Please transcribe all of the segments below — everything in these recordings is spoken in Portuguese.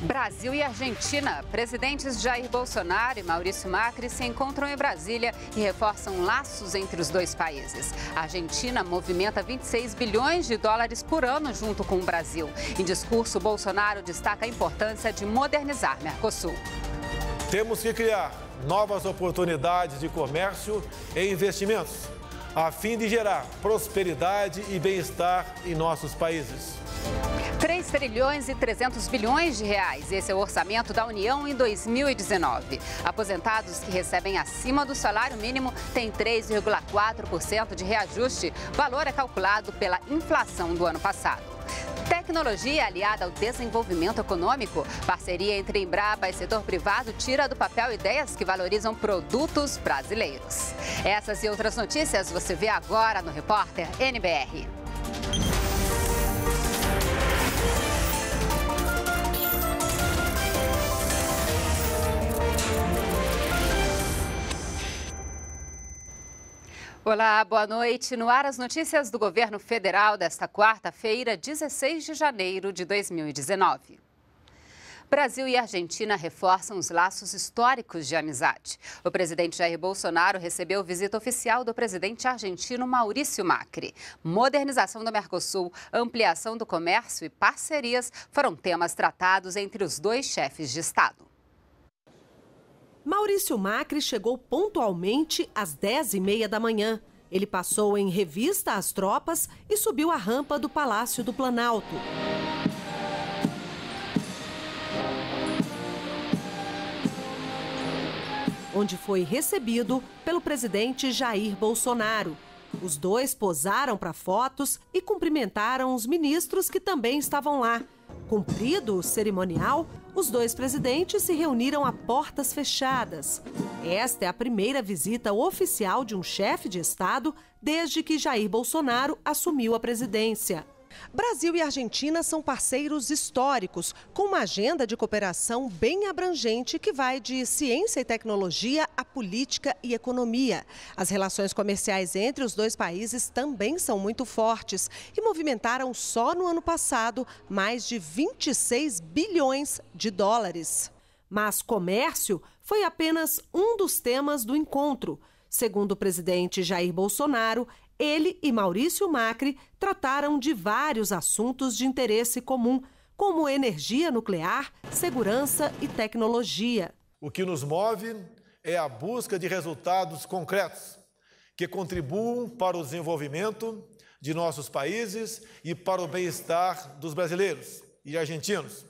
Brasil e Argentina. Presidentes Jair Bolsonaro e Maurício Macri se encontram em Brasília e reforçam laços entre os dois países. A Argentina movimenta 26 bilhões de dólares por ano junto com o Brasil. Em discurso, Bolsonaro destaca a importância de modernizar Mercosul. Temos que criar novas oportunidades de comércio e investimentos, a fim de gerar prosperidade e bem-estar em nossos países. 3 trilhões e 300 bilhões de reais. Esse é o orçamento da União em 2019. Aposentados que recebem acima do salário mínimo têm 3,4% de reajuste. Valor é calculado pela inflação do ano passado. Tecnologia aliada ao desenvolvimento econômico, parceria entre Embrapa e setor privado tira do papel ideias que valorizam produtos brasileiros. Essas e outras notícias você vê agora no repórter NBR. Olá, boa noite. No ar, as notícias do governo federal desta quarta-feira, 16 de janeiro de 2019. Brasil e Argentina reforçam os laços históricos de amizade. O presidente Jair Bolsonaro recebeu visita oficial do presidente argentino Maurício Macri. Modernização do Mercosul, ampliação do comércio e parcerias foram temas tratados entre os dois chefes de Estado. Maurício Macri chegou pontualmente às 10h30 da manhã. Ele passou em revista às tropas e subiu a rampa do Palácio do Planalto. Onde foi recebido pelo presidente Jair Bolsonaro. Os dois posaram para fotos e cumprimentaram os ministros que também estavam lá. Cumprido o cerimonial, os dois presidentes se reuniram a portas fechadas. Esta é a primeira visita oficial de um chefe de Estado desde que Jair Bolsonaro assumiu a presidência. Brasil e Argentina são parceiros históricos, com uma agenda de cooperação bem abrangente que vai de ciência e tecnologia a política e economia. As relações comerciais entre os dois países também são muito fortes e movimentaram só no ano passado mais de 26 bilhões de dólares. Mas comércio foi apenas um dos temas do encontro. Segundo o presidente Jair Bolsonaro, ele e Maurício Macri trataram de vários assuntos de interesse comum, como energia nuclear, segurança e tecnologia. O que nos move é a busca de resultados concretos que contribuam para o desenvolvimento de nossos países e para o bem-estar dos brasileiros e argentinos.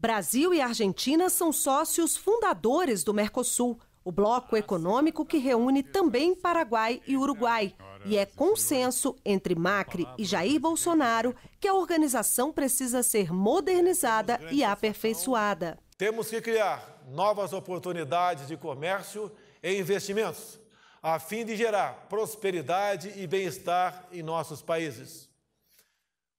Brasil e Argentina são sócios fundadores do Mercosul o bloco econômico que reúne também Paraguai e Uruguai. E é consenso entre Macri e Jair Bolsonaro que a organização precisa ser modernizada e aperfeiçoada. Temos que criar novas oportunidades de comércio e investimentos, a fim de gerar prosperidade e bem-estar em nossos países.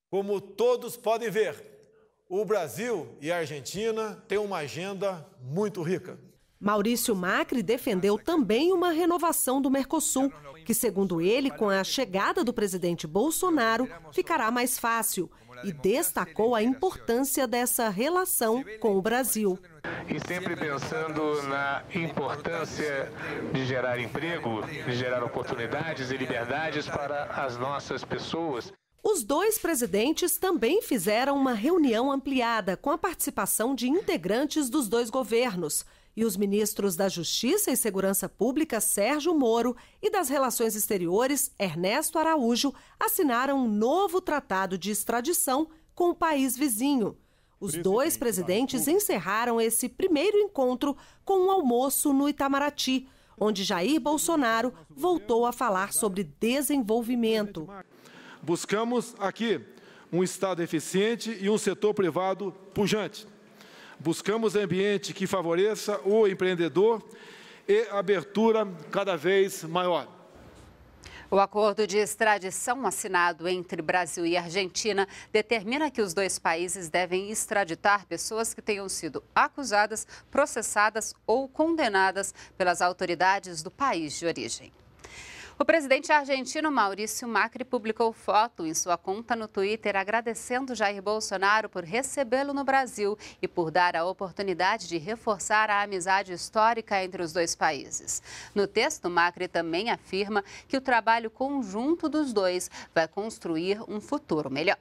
Como todos podem ver, o Brasil e a Argentina têm uma agenda muito rica. Maurício Macri defendeu também uma renovação do Mercosul, que, segundo ele, com a chegada do presidente Bolsonaro, ficará mais fácil, e destacou a importância dessa relação com o Brasil. E sempre pensando na importância de gerar emprego, de gerar oportunidades e liberdades para as nossas pessoas. Os dois presidentes também fizeram uma reunião ampliada com a participação de integrantes dos dois governos e os ministros da Justiça e Segurança Pública, Sérgio Moro, e das Relações Exteriores, Ernesto Araújo, assinaram um novo tratado de extradição com o país vizinho. Os dois presidentes encerraram esse primeiro encontro com um almoço no Itamaraty, onde Jair Bolsonaro voltou a falar sobre desenvolvimento. Buscamos aqui um Estado eficiente e um setor privado pujante. Buscamos ambiente que favoreça o empreendedor e abertura cada vez maior. O acordo de extradição assinado entre Brasil e Argentina determina que os dois países devem extraditar pessoas que tenham sido acusadas, processadas ou condenadas pelas autoridades do país de origem. O presidente argentino Maurício Macri publicou foto em sua conta no Twitter agradecendo Jair Bolsonaro por recebê-lo no Brasil e por dar a oportunidade de reforçar a amizade histórica entre os dois países. No texto, Macri também afirma que o trabalho conjunto dos dois vai construir um futuro melhor.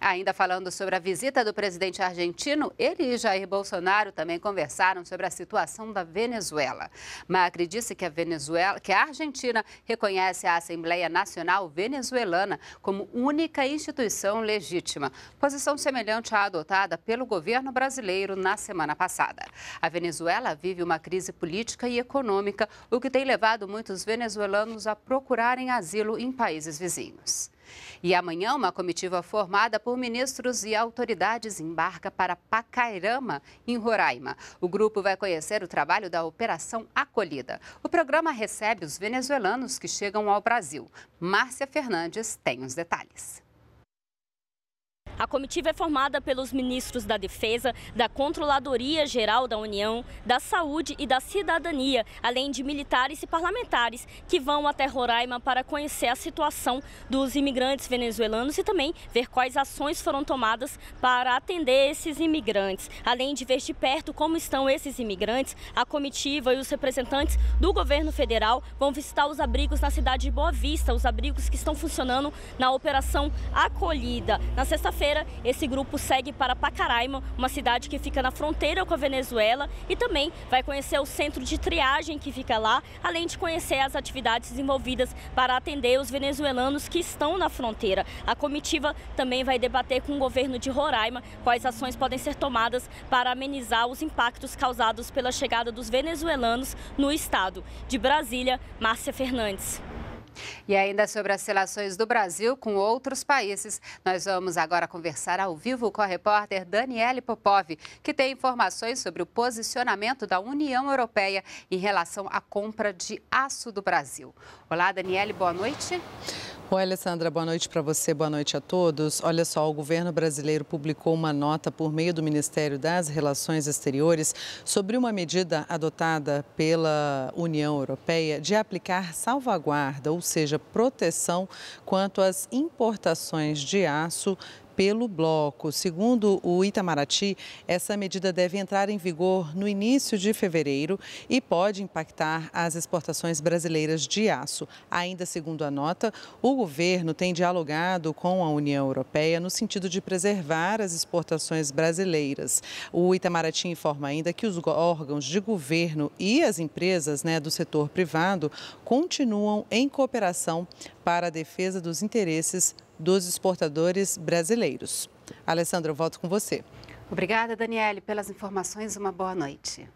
Ainda falando sobre a visita do presidente argentino, ele e Jair Bolsonaro também conversaram sobre a situação da Venezuela. Macri disse que a Venezuela, que a Argentina reconhece a Assembleia Nacional Venezuelana como única instituição legítima, posição semelhante à adotada pelo governo brasileiro na semana passada. A Venezuela vive uma crise política e econômica, o que tem levado muitos venezuelanos a procurarem asilo em países vizinhos. E amanhã, uma comitiva formada por ministros e autoridades embarca para Pacairama, em Roraima. O grupo vai conhecer o trabalho da Operação Acolhida. O programa recebe os venezuelanos que chegam ao Brasil. Márcia Fernandes tem os detalhes. A comitiva é formada pelos ministros da Defesa, da Controladoria Geral da União, da Saúde e da Cidadania, além de militares e parlamentares que vão até Roraima para conhecer a situação dos imigrantes venezuelanos e também ver quais ações foram tomadas para atender esses imigrantes. Além de ver de perto como estão esses imigrantes, a comitiva e os representantes do governo federal vão visitar os abrigos na cidade de Boa Vista, os abrigos que estão funcionando na Operação Acolhida. Na sexta-feira, quarta-feira, esse grupo segue para Pacaraima, uma cidade que fica na fronteira com a Venezuela, e também vai conhecer o centro de triagem que fica lá, além de conhecer as atividades envolvidas para atender os venezuelanos que estão na fronteira. A comitiva também vai debater com o governo de Roraima quais ações podem ser tomadas para amenizar os impactos causados pela chegada dos venezuelanos no estado. De Brasília, Márcia Fernandes. E ainda sobre as relações do Brasil com outros países, nós vamos agora conversar ao vivo com a repórter Daniele Popov, que tem informações sobre o posicionamento da União Europeia em relação à compra de aço do Brasil. Olá, Daniele, boa noite. Oi, Alessandra, boa noite para você, boa noite a todos. Olha só, o governo brasileiro publicou uma nota por meio do Ministério das Relações Exteriores sobre uma medida adotada pela União Europeia de aplicar salvaguarda, ou seja, proteção quanto às importações de aço pelo bloco. Segundo o Itamaraty, essa medida deve entrar em vigor no início de fevereiro e pode impactar as exportações brasileiras de aço. Ainda segundo a nota, o governo tem dialogado com a União Europeia no sentido de preservar as exportações brasileiras. O Itamaraty informa ainda que os órgãos de governo e as empresas né, do setor privado continuam em cooperação para a defesa dos interesses dos exportadores brasileiros. Alessandra, eu volto com você. Obrigada, Daniele, pelas informações. Uma boa noite.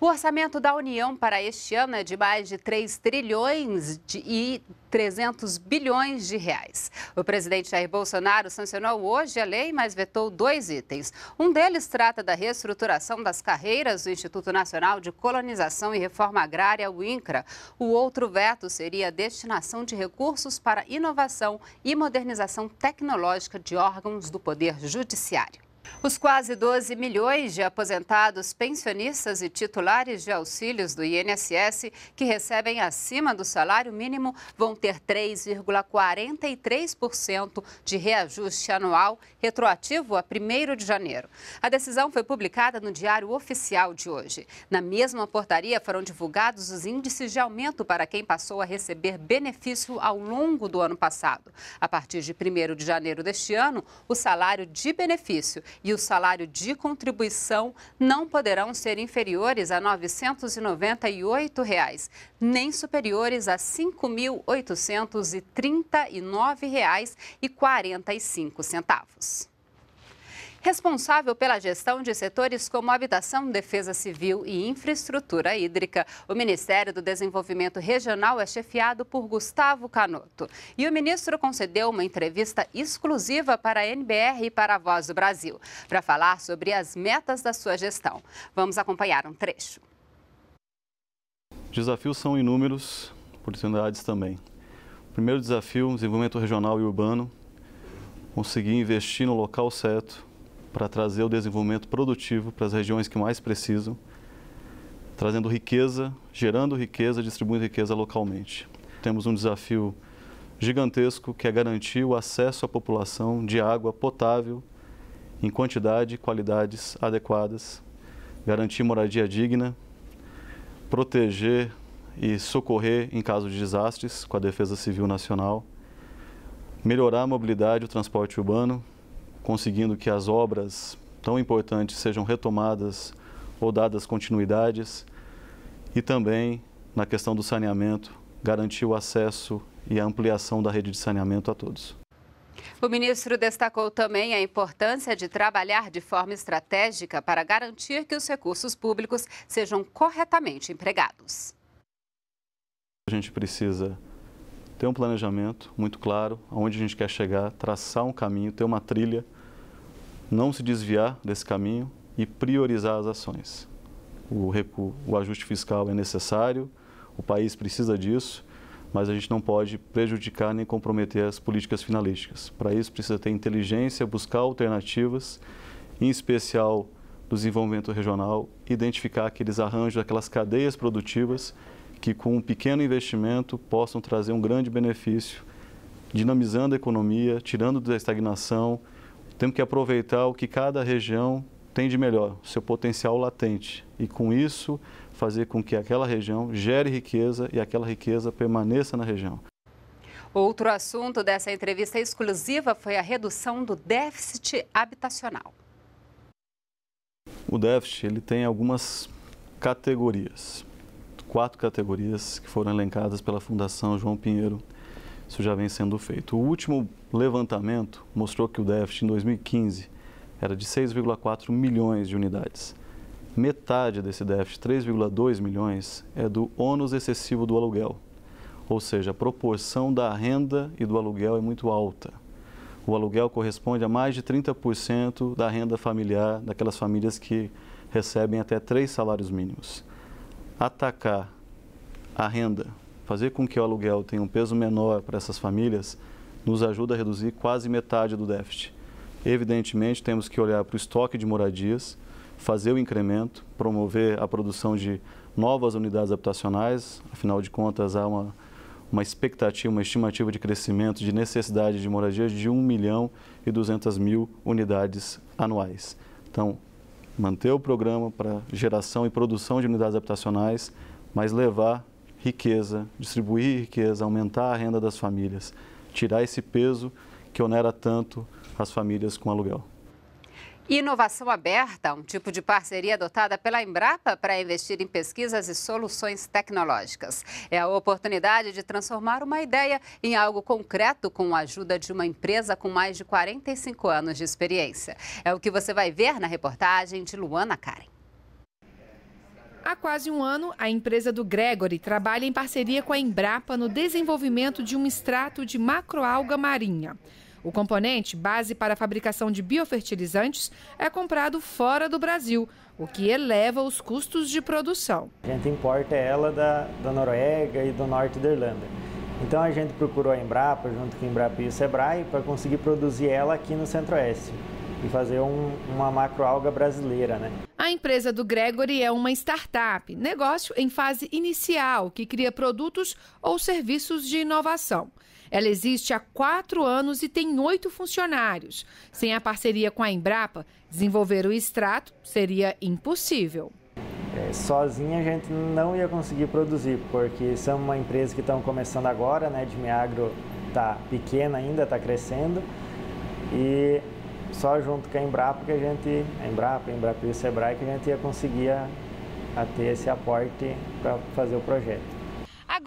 O orçamento da União para este ano é de mais de 3 trilhões de, e 300 bilhões de reais. O presidente Jair Bolsonaro sancionou hoje a lei, mas vetou dois itens. Um deles trata da reestruturação das carreiras do Instituto Nacional de Colonização e Reforma Agrária, o INCRA. O outro veto seria a destinação de recursos para inovação e modernização tecnológica de órgãos do Poder Judiciário. Os quase 12 milhões de aposentados, pensionistas e titulares de auxílios do INSS que recebem acima do salário mínimo vão ter 3,43% de reajuste anual retroativo a 1 de janeiro. A decisão foi publicada no Diário Oficial de hoje. Na mesma portaria foram divulgados os índices de aumento para quem passou a receber benefício ao longo do ano passado. A partir de 1 de janeiro deste ano, o salário de benefício e o salário de contribuição não poderão ser inferiores a R$ 998, reais, nem superiores a R$ 5.839,45 responsável pela gestão de setores como habitação, defesa civil e infraestrutura hídrica. O Ministério do Desenvolvimento Regional é chefiado por Gustavo Canoto. E o ministro concedeu uma entrevista exclusiva para a NBR e para a Voz do Brasil, para falar sobre as metas da sua gestão. Vamos acompanhar um trecho. Desafios são inúmeros, oportunidades também. primeiro desafio, desenvolvimento regional e urbano, conseguir investir no local certo, para trazer o desenvolvimento produtivo para as regiões que mais precisam, trazendo riqueza, gerando riqueza, distribuindo riqueza localmente. Temos um desafio gigantesco que é garantir o acesso à população de água potável em quantidade e qualidades adequadas, garantir moradia digna, proteger e socorrer em caso de desastres com a Defesa Civil Nacional, melhorar a mobilidade e o transporte urbano, conseguindo que as obras tão importantes sejam retomadas ou dadas continuidades, e também na questão do saneamento, garantir o acesso e a ampliação da rede de saneamento a todos. O ministro destacou também a importância de trabalhar de forma estratégica para garantir que os recursos públicos sejam corretamente empregados. A gente precisa ter um planejamento muito claro, aonde a gente quer chegar, traçar um caminho, ter uma trilha, não se desviar desse caminho e priorizar as ações. O, o ajuste fiscal é necessário, o país precisa disso, mas a gente não pode prejudicar nem comprometer as políticas finalísticas. Para isso, precisa ter inteligência, buscar alternativas, em especial do desenvolvimento regional, identificar aqueles arranjos, aquelas cadeias produtivas que com um pequeno investimento possam trazer um grande benefício, dinamizando a economia, tirando da estagnação. Temos que aproveitar o que cada região tem de melhor, seu potencial latente, e com isso fazer com que aquela região gere riqueza e aquela riqueza permaneça na região. Outro assunto dessa entrevista exclusiva foi a redução do déficit habitacional. O déficit ele tem algumas categorias quatro categorias que foram elencadas pela Fundação João Pinheiro. Isso já vem sendo feito. O último levantamento mostrou que o déficit em 2015 era de 6,4 milhões de unidades. Metade desse déficit, 3,2 milhões, é do ônus excessivo do aluguel. Ou seja, a proporção da renda e do aluguel é muito alta. O aluguel corresponde a mais de 30% da renda familiar daquelas famílias que recebem até três salários mínimos atacar a renda, fazer com que o aluguel tenha um peso menor para essas famílias, nos ajuda a reduzir quase metade do déficit. Evidentemente, temos que olhar para o estoque de moradias, fazer o incremento, promover a produção de novas unidades habitacionais, afinal de contas, há uma, uma expectativa, uma estimativa de crescimento de necessidade de moradias de 1 milhão e 200 mil unidades anuais. Então, manter o programa para geração e produção de unidades habitacionais, mas levar riqueza, distribuir riqueza, aumentar a renda das famílias, tirar esse peso que onera tanto as famílias com aluguel. Inovação aberta, um tipo de parceria adotada pela Embrapa para investir em pesquisas e soluções tecnológicas. É a oportunidade de transformar uma ideia em algo concreto com a ajuda de uma empresa com mais de 45 anos de experiência. É o que você vai ver na reportagem de Luana Karen. Há quase um ano, a empresa do Gregory trabalha em parceria com a Embrapa no desenvolvimento de um extrato de macroalga marinha. O componente, base para a fabricação de biofertilizantes, é comprado fora do Brasil, o que eleva os custos de produção. A gente importa ela da, da Noruega e do norte da Irlanda. Então a gente procurou a Embrapa, junto com a Embrapa e o Sebrae, para conseguir produzir ela aqui no Centro-Oeste e fazer um, uma macroalga brasileira, né? A empresa do Gregory é uma startup, negócio em fase inicial que cria produtos ou serviços de inovação. Ela existe há quatro anos e tem oito funcionários. Sem a parceria com a Embrapa, desenvolver o extrato seria impossível. É, sozinha a gente não ia conseguir produzir, porque são uma empresa que estão começando agora, né? De Miagro está pequena ainda, está crescendo. E só junto com a Embrapa que a gente, a Embrapa, a Embrapa e o Sebrae, que a gente ia conseguir a, a ter esse aporte para fazer o projeto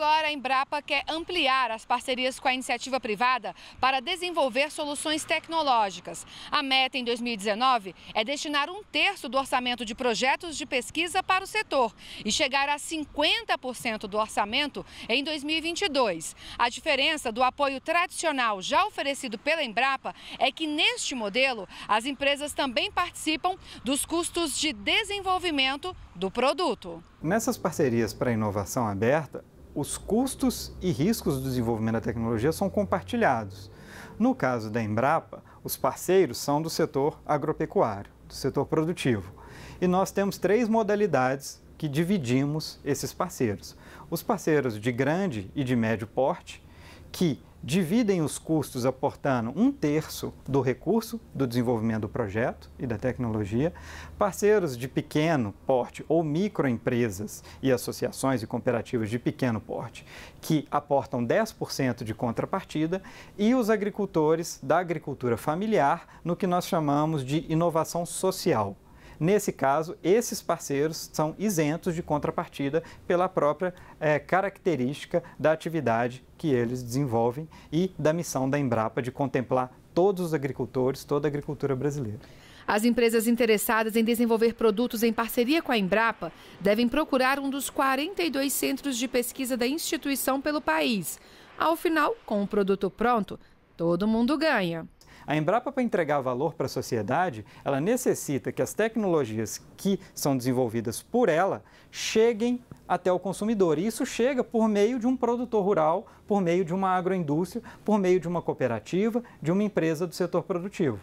agora a Embrapa quer ampliar as parcerias com a iniciativa privada para desenvolver soluções tecnológicas. A meta em 2019 é destinar um terço do orçamento de projetos de pesquisa para o setor e chegar a 50% do orçamento em 2022. A diferença do apoio tradicional já oferecido pela Embrapa é que neste modelo as empresas também participam dos custos de desenvolvimento do produto. Nessas parcerias para inovação aberta, os custos e riscos do desenvolvimento da tecnologia são compartilhados. No caso da Embrapa, os parceiros são do setor agropecuário, do setor produtivo. E nós temos três modalidades que dividimos esses parceiros: os parceiros de grande e de médio porte, que dividem os custos aportando um terço do recurso do desenvolvimento do projeto e da tecnologia, parceiros de pequeno porte ou microempresas e associações e cooperativas de pequeno porte, que aportam 10% de contrapartida, e os agricultores da agricultura familiar, no que nós chamamos de inovação social, Nesse caso, esses parceiros são isentos de contrapartida pela própria é, característica da atividade que eles desenvolvem e da missão da Embrapa de contemplar todos os agricultores, toda a agricultura brasileira. As empresas interessadas em desenvolver produtos em parceria com a Embrapa devem procurar um dos 42 centros de pesquisa da instituição pelo país. Ao final, com o produto pronto, todo mundo ganha. A Embrapa, para entregar valor para a sociedade, ela necessita que as tecnologias que são desenvolvidas por ela cheguem até o consumidor. E isso chega por meio de um produtor rural, por meio de uma agroindústria, por meio de uma cooperativa, de uma empresa do setor produtivo.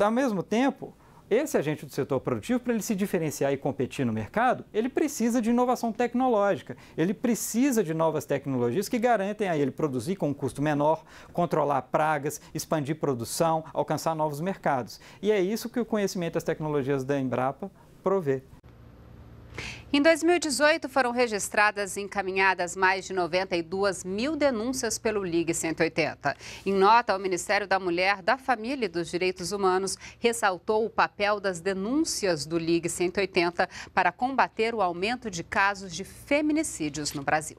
Ao mesmo tempo, esse agente do setor produtivo, para ele se diferenciar e competir no mercado, ele precisa de inovação tecnológica, ele precisa de novas tecnologias que garantem a ele produzir com um custo menor, controlar pragas, expandir produção, alcançar novos mercados. E é isso que o conhecimento das tecnologias da Embrapa provê. Em 2018, foram registradas e encaminhadas mais de 92 mil denúncias pelo Ligue 180. Em nota, o Ministério da Mulher, da Família e dos Direitos Humanos ressaltou o papel das denúncias do Ligue 180 para combater o aumento de casos de feminicídios no Brasil.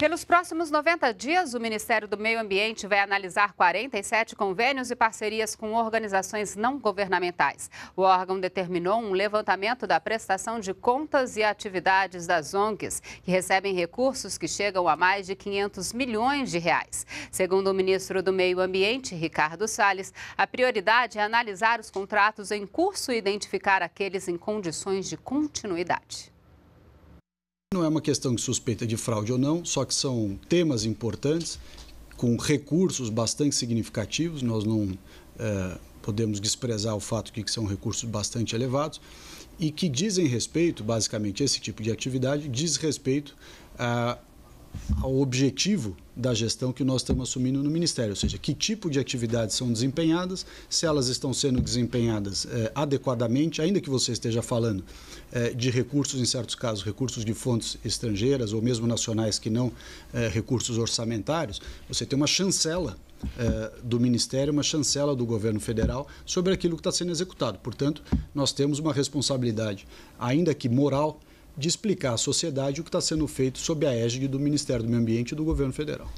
Pelos próximos 90 dias, o Ministério do Meio Ambiente vai analisar 47 convênios e parcerias com organizações não governamentais. O órgão determinou um levantamento da prestação de contas e atividades das ONGs, que recebem recursos que chegam a mais de 500 milhões de reais. Segundo o ministro do Meio Ambiente, Ricardo Salles, a prioridade é analisar os contratos em curso e identificar aqueles em condições de continuidade. Não é uma questão que suspeita de fraude ou não, só que são temas importantes, com recursos bastante significativos, nós não é, podemos desprezar o fato de que são recursos bastante elevados, e que dizem respeito, basicamente, esse tipo de atividade, diz respeito a ao objetivo da gestão que nós estamos assumindo no Ministério, ou seja, que tipo de atividades são desempenhadas, se elas estão sendo desempenhadas eh, adequadamente, ainda que você esteja falando eh, de recursos, em certos casos, recursos de fontes estrangeiras ou mesmo nacionais que não eh, recursos orçamentários, você tem uma chancela eh, do Ministério, uma chancela do governo federal sobre aquilo que está sendo executado. Portanto, nós temos uma responsabilidade, ainda que moral, de explicar à sociedade o que está sendo feito sob a égide do Ministério do Meio Ambiente e do governo federal.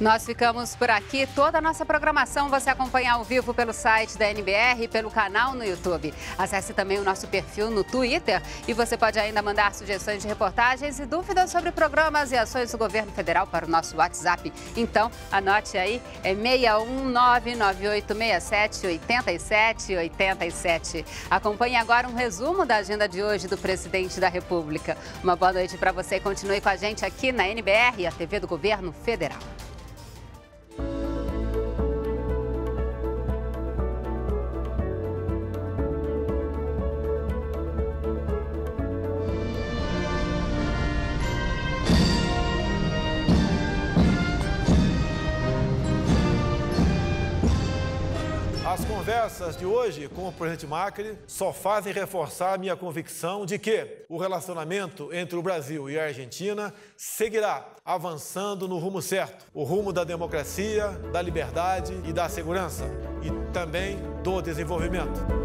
Nós ficamos por aqui. Toda a nossa programação você acompanha ao vivo pelo site da NBR e pelo canal no YouTube. Acesse também o nosso perfil no Twitter e você pode ainda mandar sugestões de reportagens e dúvidas sobre programas e ações do governo federal para o nosso WhatsApp. Então, anote aí, é 61998678787. Acompanhe agora um resumo da agenda de hoje do presidente da República. Uma boa noite para você e continue com a gente aqui na NBR, a TV do Governo Federal. de hoje com o Presidente Macri só fazem reforçar a minha convicção de que o relacionamento entre o Brasil e a Argentina seguirá avançando no rumo certo o rumo da democracia, da liberdade e da segurança e também do desenvolvimento.